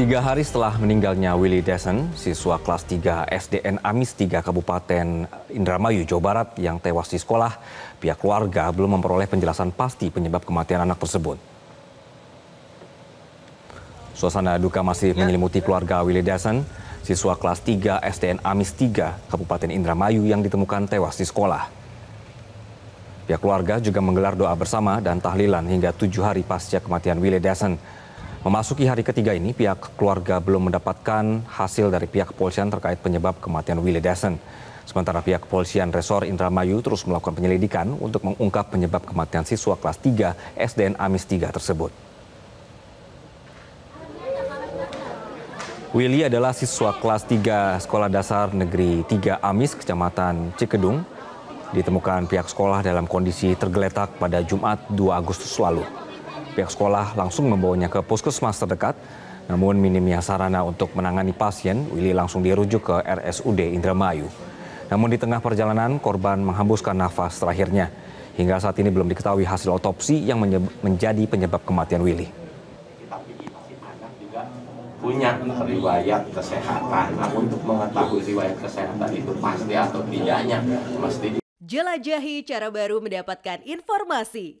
Tiga hari setelah meninggalnya Willy Desen, siswa kelas 3 SDN Amis 3 Kabupaten Indramayu, Jawa Barat yang tewas di sekolah, pihak keluarga belum memperoleh penjelasan pasti penyebab kematian anak tersebut. Suasana duka masih ya. menyelimuti keluarga Willy Desen, siswa kelas 3 SDN Amis 3 Kabupaten Indramayu yang ditemukan tewas di sekolah. Pihak keluarga juga menggelar doa bersama dan tahlilan hingga tujuh hari pasca kematian Willy Desen. Memasuki hari ketiga ini, pihak keluarga belum mendapatkan hasil dari pihak kepolisian terkait penyebab kematian Willy Desen. Sementara pihak kepolisian Resor Indramayu terus melakukan penyelidikan untuk mengungkap penyebab kematian siswa kelas 3 SDN Amis 3 tersebut. Willy adalah siswa kelas 3 Sekolah Dasar Negeri 3 Amis, Kecamatan Cikedung. Ditemukan pihak sekolah dalam kondisi tergeletak pada Jumat 2 Agustus lalu. Pihak sekolah langsung membawanya ke puskesmas terdekat. Namun minimnya sarana untuk menangani pasien, Willy langsung dirujuk ke RSUD Indramayu. Namun di tengah perjalanan, korban menghembuskan nafas terakhirnya. Hingga saat ini belum diketahui hasil otopsi yang menjadi penyebab kematian Willy punya riwayat kesehatan. nah untuk mengetahui riwayat kesehatan itu pasti atau tidaknya mesti. Jelajahi cara baru mendapatkan informasi.